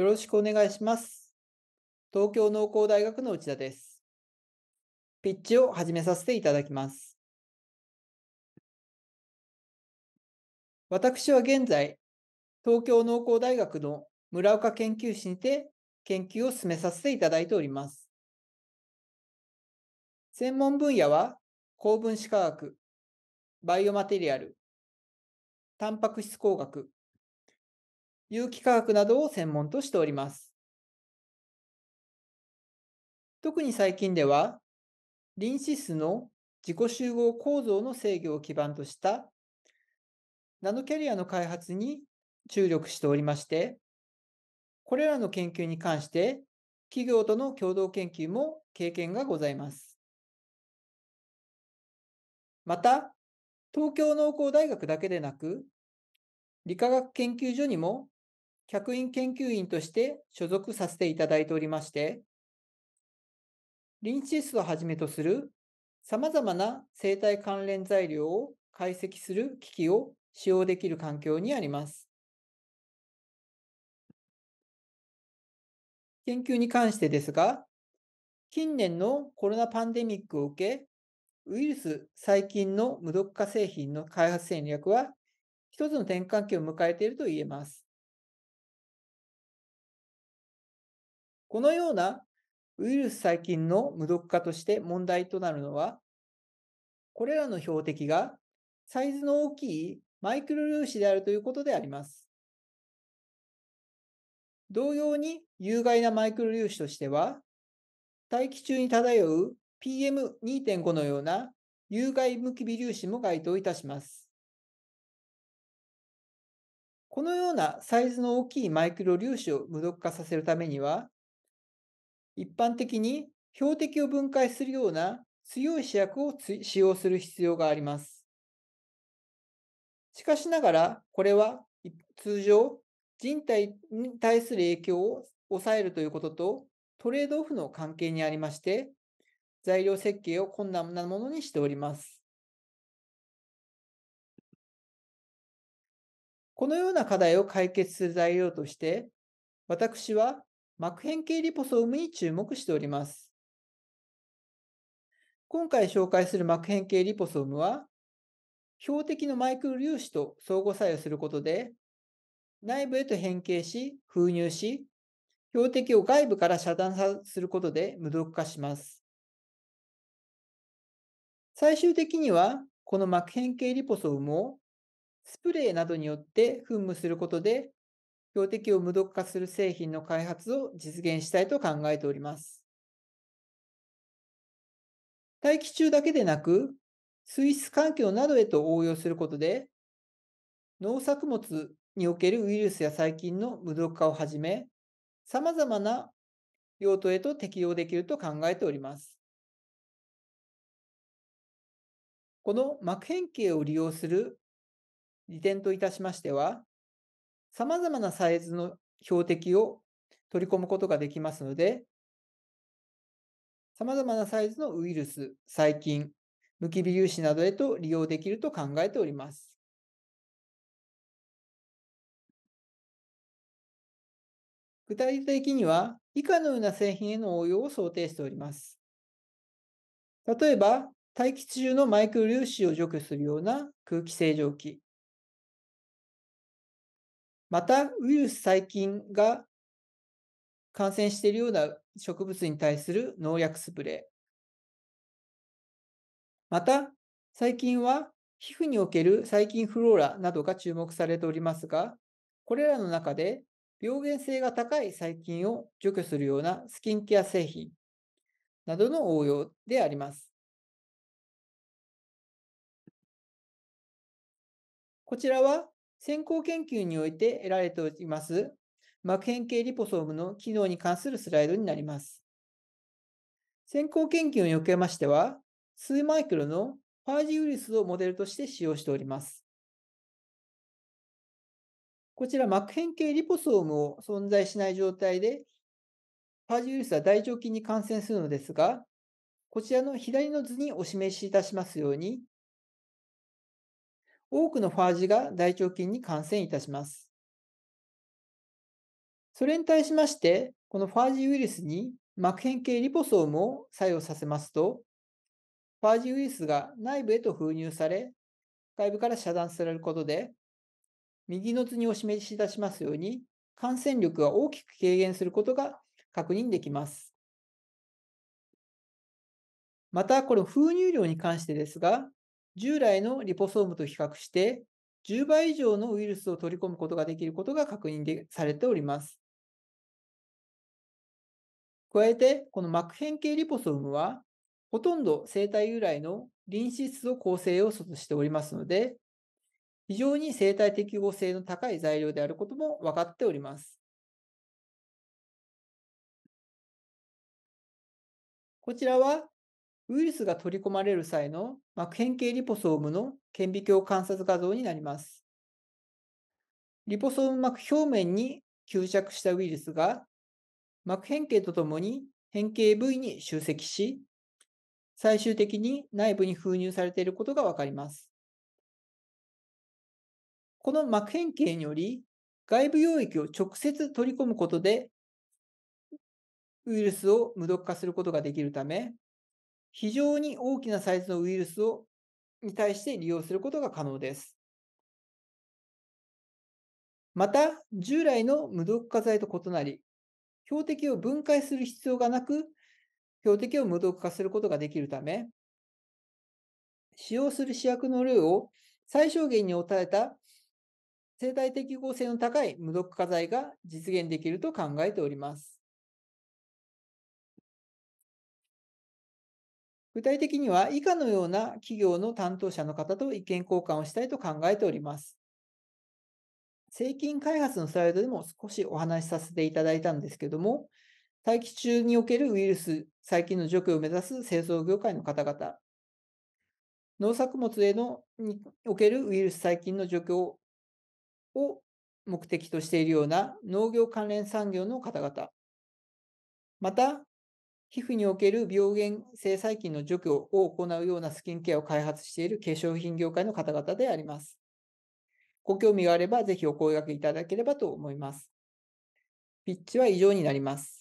よろしくお願いします。東京農工大学の内田です。ピッチを始めさせていただきます。私は現在、東京農工大学の村岡研究室にて研究を進めさせていただいております。専門分野は高分子化学、バイオマテリアル、タンパク質工学、有機化学などを専門としております。特に最近では、リンシスの自己集合構造の制御を基盤としたナノキャリアの開発に注力しておりまして、これらの研究に関して企業との共同研究も経験がございます。また、東京農工大学だけでなく、理化学研究所にも客員研究員として所属させていただいておりまして、リンチスをはじめとする様々な生態関連材料を解析する機器を使用できる環境にあります。研究に関してですが、近年のコロナパンデミックを受け、ウイルス、細菌の無毒化製品の開発戦略は、一つの転換期を迎えていると言えます。このようなウイルス細菌の無毒化として問題となるのは、これらの標的がサイズの大きいマイクロ粒子であるということであります。同様に有害なマイクロ粒子としては、大気中に漂う PM2.5 のような有害無機微粒子も該当いたします。このようなサイズの大きいマイクロ粒子を無毒化させるためには、一般的に標的を分解するような強い試薬を使用する必要があります。しかしながら、これは通常、人体に対する影響を抑えるということとトレードオフの関係にありまして、材料設計を困難なものにしております。このような課題を解決する材料として、私は膜変形リポソームに注目しております。今回紹介する膜変形リポソームは、標的のマイクロ粒子と相互作用することで、内部へと変形し、封入し、標的を外部から遮断することで無毒化します。最終的には、この膜変形リポソームをスプレーなどによって噴霧することで標的を無毒化する製品の開発を実現したいと考えております。大気中だけでなく、水質環境などへと応用することで、農作物におけるウイルスや細菌の無毒化をはじめ、様々な用途へと適用できると考えております。この膜変形を利用する利点といたしましては、様々なサイズの標的を取り込むことができますので、様々なサイズのウイルス、細菌、無機微粒子などへと利用できると考えております。具体的には、以下のような製品への応用を想定しております。例えば、大気中のマイクロ粒子を除去するような空気清浄機。また、ウイルス細菌が感染しているような植物に対する農薬スプレー。また、最近は皮膚における細菌フローラなどが注目されておりますが、これらの中で病原性が高い細菌を除去するようなスキンケア製品などの応用であります。こちらは先行研究において得られております膜変形リポソームの機能に関するスライドになります。先行研究におけましては、数マイクロのファージウイルスをモデルとして使用しております。こちら膜変形リポソームを存在しない状態で、ファージウイルスは大腸菌に感染するのですが、こちらの左の図にお示しいたしますように、多くのファージが大腸菌に感染いたします。それに対しまして、このファージウイルスに膜変系リポソームを作用させますと、ファージウイルスが内部へと封入され、外部から遮断されることで、右の図にお示しいたしますように、感染力が大きく軽減することが確認できます。また、この封入量に関してですが、従来のリポソームと比較して10倍以上のウイルスを取り込むことができることが確認でされております。加えて、この膜変形リポソームは、ほとんど生体由来のリン脂質を構成要素としておりますので、非常に生体適合性の高い材料であることも分かっております。こちらはウイルスが取り込まれる際の膜変形リポソームの顕微鏡観察画像になります。リポソーム膜表面に吸着したウイルスが膜変形とともに変形部位に集積し、最終的に内部に封入されていることがわかります。この膜変形により、外部溶液を直接取り込むことで、ウイルスを無毒化することができるため、非常に大きなサイズのウイルスをに対して利用することが可能です。また、従来の無毒化剤と異なり、標的を分解する必要がなく、標的を無毒化することができるため、使用する試薬の量を最小限に抑えた生態適合性の高い無毒化剤が実現できると考えております。具体的には以下のような企業の担当者の方と意見交換をしたいと考えております。製品開発のスライドでも少しお話しさせていただいたんですけども、大気中におけるウイルス、細菌の除去を目指す製造業界の方々、農作物へのにおけるウイルス細菌の除去を目的としているような農業関連産業の方々、また皮膚における病原性細菌の除去を行うようなスキンケアを開発している化粧品業界の方々であります。ご興味があれば、ぜひお声掛けいただければと思います。ピッチは以上になります。